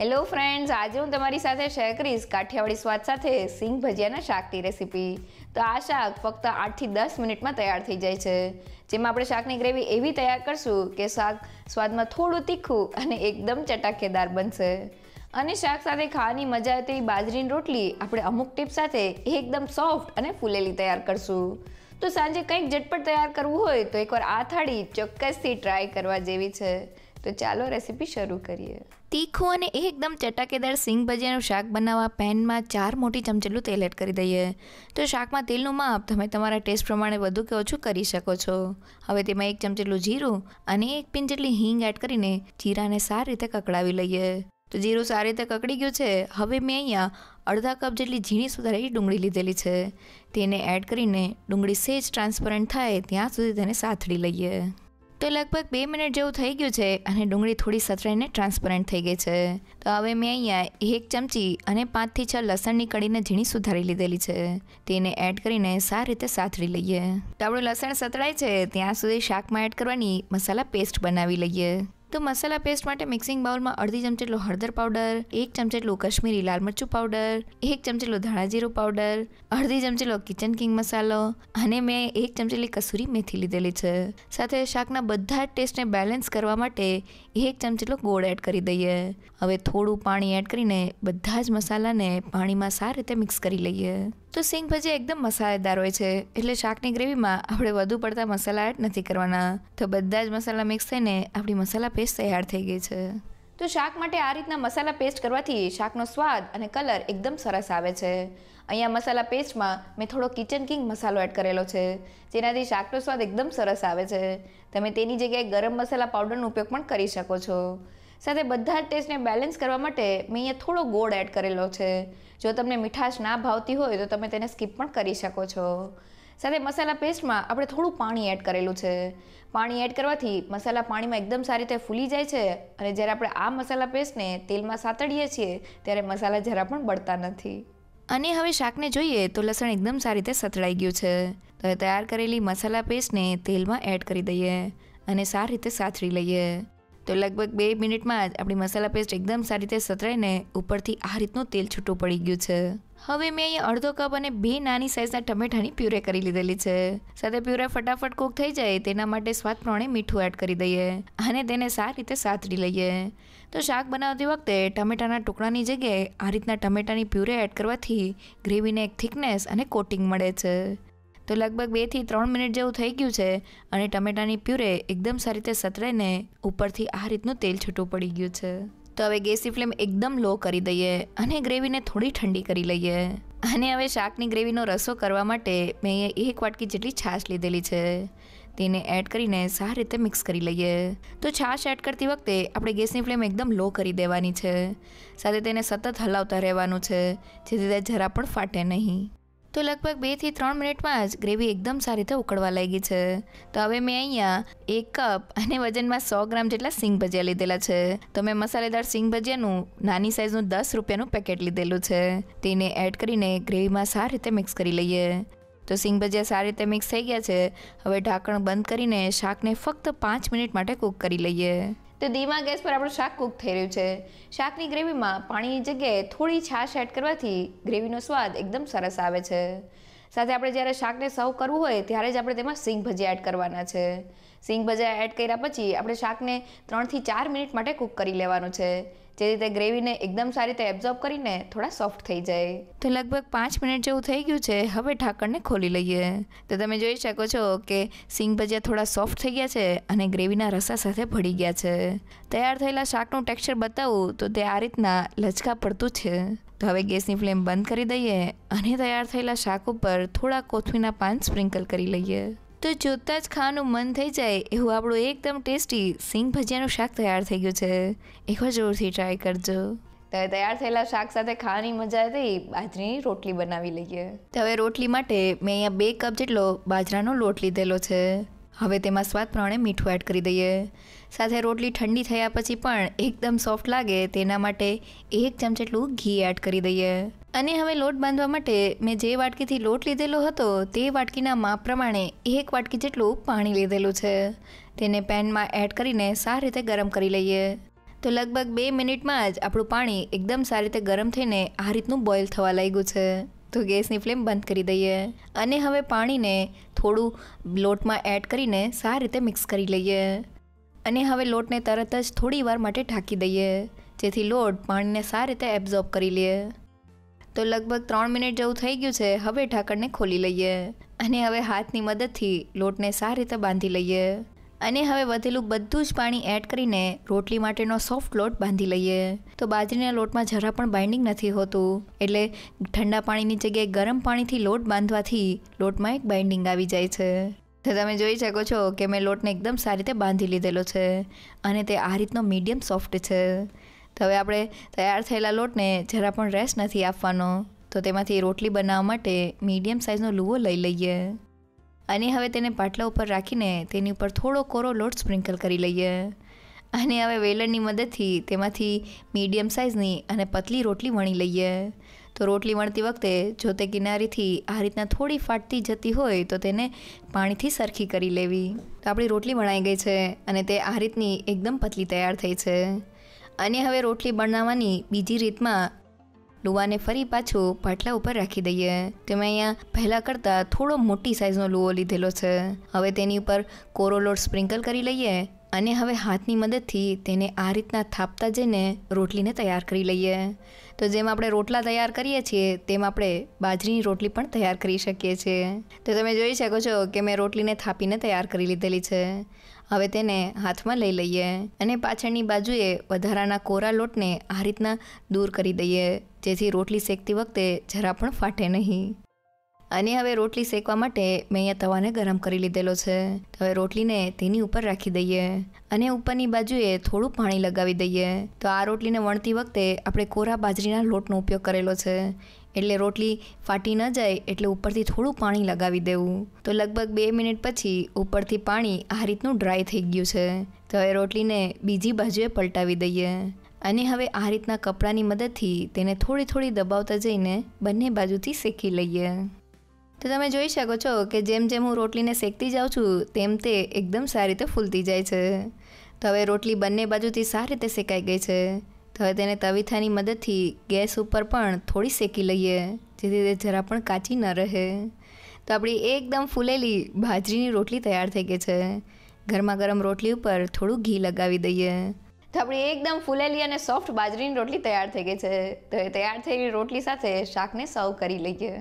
hello friends આજે હું તમારી સાથે શેર કરીશ કાઠિયાવાડી સ્વાદ સાથે સિંગ ભજીયાના શાકની રેસીપી તો આ શાક ફક્ત આઠથી દસ મિનિટમાં તૈયાર થઈ જાય છે જેમાં આપણે શાકની ગ્રેવી એવી તૈયાર કરશું કે શાક સ્વાદમાં થોડું તીખું અને એકદમ ચટાકેદાર બનશે અને શાક સાથે ખાવાની મજા તેવી બાજરીની રોટલી આપણે અમુક ટીપ સાથે એકદમ સોફ્ટ અને ફૂલેલી તૈયાર કરશું તો સાંજે કંઈક ઝટપટ તૈયાર કરવું હોય તો એકવાર આ થાળી ચોક્કસથી ટ્રાય કરવા જેવી છે તો ચાલો રેસીપી શરૂ કરીએ તીખું અને એકદમ ચટાકેદાર સિંગ ભજીયાનું શાક બનાવવા પેનમાં ચાર મોટી ચમચેલું તેલ એડ કરી દઈએ તો શાકમાં તેલનું માપ તમે તમારા ટેસ્ટ પ્રમાણે વધુ કે ઓછું કરી શકો છો હવે તેમાં એક ચમચેલું જીરું અને એક પિન જેટલી હિંગ એડ કરીને જીરાને સારી રીતે કકડાવી લઈએ તો જીરું સારી રીતે કકડી ગયું છે હવે મેં અહીંયા અડધા કપ જેટલી ઝીણી સુધારેલી ડુંગળી લીધેલી છે તેને એડ કરીને ડુંગળી સહેજ ટ્રાન્સપરન્ટ થાય ત્યાં સુધી તેને સાથળી લઈએ તો લગભગ બે મિનિટ જેવું થઈ ગયું છે અને ડુંગળી થોડી સતરાઈને ટ્રાન્સપરન્ટ થઈ ગઈ છે તો હવે મેં અહીંયા એક ચમચી અને પાંચથી છ લસણની કળીને ઝીણી સુધારી લીધેલી છે તેને એડ કરીને સારી રીતે સાથળી લઈએ તો આપણું લસણ સતળાય છે ત્યાં સુધી શાકમાં એડ કરવાની મસાલા પેસ્ટ બનાવી લઈએ તો મસાલા પેસ્ટ માટે મિક્સિંગ બાઉલમાં અડધી ચમચી જેટલો હળદર પાવડર એક ચમચી જેટલું કાશ્મીરી લાલ મરચું પાવડર એક ચમચી જેટલો ધાણા જીરું પાવડર અડધી ચમચી જેટલો કિચન કિંગ મસાલો અને મેં એક ચમચી કસૂરી મેથી લીધેલી છે સાથે શાકના બધા જ ટેસ્ટને બેલેન્સ કરવા માટે એક ચમચી જેટલો ગોળ એડ કરી દઈએ હવે થોડું પાણી એડ કરીને બધા જ મસાલાને પાણીમાં સારી રીતે મિક્સ કરી લઈએ તો સિંગ ભજી એકદમ મસાલેદાર હોય છે એટલે શાકની ગ્રેવીમાં આપણે વધુ પડતા મસાલા એડ નથી કરવાના તો બધા જ મસાલા મિક્સ થઈને આપણી મસાલા પેસ્ટ તૈયાર થઈ ગઈ છે તો શાક માટે આ રીતના મસાલા પેસ્ટ કરવાથી શાકનો સ્વાદ અને કલર એકદમ સરસ આવે છે અહીંયા મસાલા પેસ્ટમાં મેં થોડો કિચન કિંગ મસાલો એડ કરેલો છે જેનાથી શાકનો સ્વાદ એકદમ સરસ આવે છે તમે તેની જગ્યાએ ગરમ મસાલા પાવડરનો ઉપયોગ પણ કરી શકો છો સાથે બધા જ ટેસ્ટને બેલેન્સ કરવા માટે મેં અહીંયા થોડો ગોળ એડ કરેલો છે જો તમને મીઠાશ ના ભાવતી હોય તો તમે તેને સ્કીપ પણ કરી શકો છો સાથે મસાલા પેસ્ટમાં આપણે થોડું પાણી એડ કરેલું છે પાણી એડ કરવાથી મસાલા પાણીમાં એકદમ સારી રીતે ફૂલી જાય છે અને જ્યારે આપણે આ મસાલા પેસ્ટને તેલમાં સાતડીએ છીએ ત્યારે મસાલા જરા પણ બળતા નથી અને હવે શાકને જોઈએ તો લસણ એકદમ સારી રીતે સતળાઈ ગયું છે તો તૈયાર કરેલી મસાલા પેસ્ટને તેલમાં એડ કરી દઈએ અને સારી રીતે સાથરી લઈએ તો લગભગ બે મિનિટમાં જ આપણી મસાલા પેસ્ટ એકદમ સારી રીતે સતરાઈને ઉપરથી આ રીતનું તેલ છૂટું પડી ગયું છે હવે મેં અહીંયા અડધો કપ અને બે નાની સાઇઝના ટમેટાની પ્યુરે કરી લીધેલી છે સાથે પ્યુરે ફટાફટ કૂક થઈ જાય તેના માટે સ્વાદ પ્રમાણે મીઠું એડ કરી દઈએ અને તેને સારી રીતે સાતરી લઈએ તો શાક બનાવતી વખતે ટમેટાના ટુકડાની જગ્યાએ આ રીતના ટમેટાની પ્યુરે એડ કરવાથી ગ્રેવીને એક થિકનેસ અને કોટિંગ મળે છે તો લગભગ બેથી ત્રણ મિનિટ જેવું થઈ ગયું છે અને ટમેટાની પ્યુરે એકદમ સારી રીતે સતરાઈને ઉપરથી આ રીતનું તેલ છૂટું પડી ગયું છે તો હવે ગેસની ફ્લેમ એકદમ લો કરી દઈએ અને ગ્રેવીને થોડી ઠંડી કરી લઈએ અને હવે શાકની ગ્રેવીનો રસો કરવા માટે મેં એક વાટકી જેટલી છાશ લીધેલી છે તેને એડ કરીને સારી રીતે મિક્સ કરી લઈએ તો છાશ એડ કરતી વખતે આપણે ગેસની ફ્લેમ એકદમ લો કરી દેવાની છે સાથે તેને સતત હલાવતા રહેવાનું છે જેથી તે જરા પણ ફાટે નહીં તો લગભગ બેથી ત્રણ મિનિટમાં જ ગ્રેવી એકદમ સારી રીતે ઉકળવા લાગી છે તો હવે મેં અહીંયા એક કપ અને વજનમાં સો ગ્રામ જેટલા સિંગ ભજીયા લીધેલા છે તો મેં મસાલેદાર સિંગ ભજીયાનું નાની સાઇઝનું દસ રૂપિયાનું પેકેટ લીધેલું છે તેને એડ કરીને ગ્રેવીમાં સારી રીતે મિક્સ કરી લઈએ તો સિંગ ભજીયા સારી રીતે મિક્સ થઈ ગયા છે હવે ઢાંકણ બંધ કરીને શાકને ફક્ત પાંચ મિનિટ માટે કૂક કરી લઈએ તો ધીમા ગેસ પર આપણું શાક કૂક થઈ રહ્યું છે શાકની ગ્રેવીમાં પાણીની જગ્યાએ થોડી છાશ એડ કરવાથી ગ્રેવીનો સ્વાદ એકદમ સરસ આવે છે સાથે આપણે જ્યારે શાકને સર્વ કરવું હોય ત્યારે જ આપણે તેમાં સિંગ ભજીયા એડ કરવાના છે સિંગ ભજીયા એડ કર્યા પછી આપણે શાકને ત્રણથી ચાર મિનિટ માટે કૂક કરી લેવાનું છે જે રીતે ગ્રેવીને એકદમ સારી રીતે એબ્ઝોર્બ કરીને થોડા સોફ્ટ થઈ જાય તો લગભગ પાંચ મિનિટ જેવું થઈ ગયું છે હવે ઢાંકણને ખોલી લઈએ તો તમે જોઈ શકો છો કે સિંગ ભજીયા થોડા સોફ્ટ થઈ ગયા છે અને ગ્રેવીના રસા સાથે ભળી ગયા છે તૈયાર થયેલા શાકનું ટેક્સચર બતાવું તો તે આ રીતના લચકા પડતું છે તો હવે ગેસની ફ્લેમ બંધ કરી દઈએ અને તૈયાર થયેલા શાક ઉપર થોડા કોથમીના પાન સ્પ્રિંકલ કરી લઈએ તો જોતાં જ ખાવાનું મન થઈ જાય એવું આપણું એકદમ ટેસ્ટી સિંગ ભજીયાનું શાક તૈયાર થઈ ગયું છે એકવાર જરૂરથી ટ્રાય કરજો તો તૈયાર થયેલા શાક સાથે ખાવાની મજા હતી બાજરીની રોટલી બનાવી લઈએ તો હવે રોટલી માટે મેં અહીંયા બે કપ જેટલો બાજરાનો લોટ લીધેલો છે હવે તેમાં સ્વાદ પ્રમાણે મીઠું એડ કરી દઈએ સાથે રોટલી ઠંડી થયા પછી પણ એકદમ સોફ્ટ લાગે તેના માટે એક ચમચેટલું ઘી એડ કરી દઈએ અને હવે લોટ બાંધવા માટે મેં જે વાટકીથી લોટ લીધેલો હતો તે વાટકીના માપ પ્રમાણે એક વાટકી જેટલું પાણી લીધેલું છે તેને પેનમાં એડ કરીને સારી રીતે ગરમ કરી લઈએ તો લગભગ બે મિનિટમાં જ આપણું પાણી એકદમ સારી રીતે ગરમ થઈને આ રીતનું બોઇલ થવા લાગ્યું છે તો ગેસની ફ્લેમ બંધ કરી દઈએ અને હવે પાણીને થોડું લોટમાં એડ કરીને સારી રીતે મિક્સ કરી લઈએ અને હવે લોટને તરત જ થોડી વાર માટે ઢાંકી દઈએ જેથી લોટ પાણીને સારી રીતે એબ્ઝોર્બ કરી લઈએ તો લગભગ ત્રણ મિનિટ જેવું થઈ ગયું છે હવે ઢાંકણને ખોલી લઈએ અને હવે હાથની મદદથી લોટને સારી રીતે બાંધી લઈએ અને હવે વધેલું બધું જ પાણી એડ કરીને રોટલી માટેનો સોફ્ટ લોટ બાંધી લઈએ તો બાજરીના લોટમાં જરા પણ બાઇન્ડિંગ નથી હોતું એટલે ઠંડા પાણીની જગ્યાએ ગરમ પાણીથી લોટ બાંધવાથી લોટમાં એક બાઇન્ડિંગ આવી જાય છે તો તમે જોઈ શકો છો કે મેં લોટને એકદમ સારી રીતે બાંધી લીધેલો છે અને તે આ રીતનો મીડિયમ સોફ્ટ છે તો હવે આપણે તૈયાર થયેલા લોટને જરા પણ રેસ્ટ નથી આપવાનો તો તેમાંથી રોટલી બનાવવા માટે મીડિયમ સાઇઝનો લૂવો લઈ લઈએ અને હવે તેને પાટલા ઉપર રાખીને તેની ઉપર થોડો કોરો લોટ સ્પ્રિંકલ કરી લઈએ અને હવે વેલણની મદદથી તેમાંથી મીડિયમ સાઇઝની અને પતલી રોટલી વણી લઈએ તો રોટલી વણતી વખતે જો તે કિનારીથી આ રીતના થોડી ફાટતી જતી હોય તો તેને પાણીથી સરખી કરી લેવી તો આપણી રોટલી વણાઈ ગઈ છે અને તે આ રીતની એકદમ પતલી તૈયાર થઈ છે અને હવે રોટલી બનાવવાની બીજી રીતમાં લુવાને ફરી પાછો પાટલા ઉપર રાખી દઈએ તો મેં અહીંયા પહેલાં કરતાં થોડો મોટી સાઇઝનો લુવો લીધેલો છે હવે તેની ઉપર કોરો લોટ સ્પ્રિંકલ કરી લઈએ અને હવે હાથની મદદથી તેને આ રીતના થાપતા જઈને રોટલીને તૈયાર કરી લઈએ તો જેમ આપણે રોટલા તૈયાર કરીએ છીએ તેમ આપણે બાજરીની રોટલી પણ તૈયાર કરી શકીએ છીએ તો તમે જોઈ શકો છો કે મેં રોટલીને થાપીને તૈયાર કરી લીધેલી છે હવે તેને હાથમાં લઈ લઈએ અને પાછળની બાજુએ વધારાના કોરા લોટને આ રીતના દૂર કરી દઈએ જેથી રોટલી શેકતી વખતે જરા પણ ફાટે નહીં અને હવે રોટલી શેકવા માટે મેં અહીંયા તવાને ગરમ કરી લીધેલો છે હવે રોટલીને તેની ઉપર રાખી દઈએ અને ઉપરની બાજુએ થોડું પાણી લગાવી દઈએ તો આ રોટલીને વણતી વખતે આપણે કોરા બાજરીના લોટનો ઉપયોગ કરેલો છે એટલે રોટલી ફાટી ન જાય એટલે ઉપરથી થોડું પાણી લગાવી દેવું તો લગભગ બે મિનિટ પછી ઉપરથી પાણી આ રીતનું ડ્રાય થઈ ગયું છે તો હવે રોટલીને બીજી બાજુએ પલટાવી દઈએ અને હવે આ રીતના કપડાની મદદથી તેને થોડી થોડી દબાવતા જઈને બંને બાજુથી શેકી લઈએ તો તમે જોઈ શકો છો કે જેમ જેમ હું રોટલીને શેકતી જાઉં છું તેમ તે એકદમ સારી રીતે ફૂલતી જાય છે તો હવે રોટલી બંને બાજુથી સારી રીતે શેકાઈ ગઈ છે તો હવે તેને તવીથાની મદદથી ગેસ ઉપર પણ થોડી શેકી લઈએ જેથી તે જરા પણ કાચી ન રહે તો આપણી એકદમ ફૂલેલી બાજરીની રોટલી તૈયાર થઈ ગઈ છે ગરમા ગરમ રોટલી ઉપર થોડું ઘી લગાવી દઈએ તો આપણી એકદમ ફૂલેલી અને સોફ્ટ બાજરીની રોટલી તૈયાર થઈ ગઈ છે તો એ તૈયાર થયેલી રોટલી સાથે શાકને સર્વ કરી લઈએ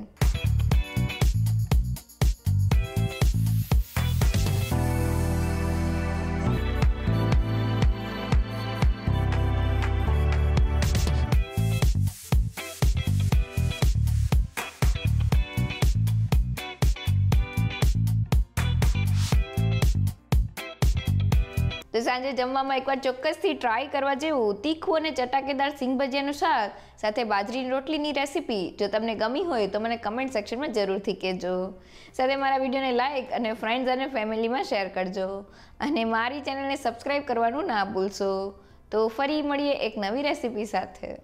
સાંજે જમવામાં એકવાર ચોક્કસથી ટ્રાય કરવા જેવું તીખું અને ચટાકેદાર સિંગ ભજીયાનું શાક સાથે બાજરીની રોટલીની રેસીપી જો તમને ગમી હોય તો મને કમેન્ટ સેક્શનમાં જરૂરથી કહેજો સાથે મારા વિડીયોને લાઇક અને ફ્રેન્ડ્સ અને ફેમિલીમાં શેર કરજો અને મારી ચેનલને સબસ્ક્રાઈબ કરવાનું ના ભૂલશો તો ફરી મળીએ એક નવી રેસીપી સાથે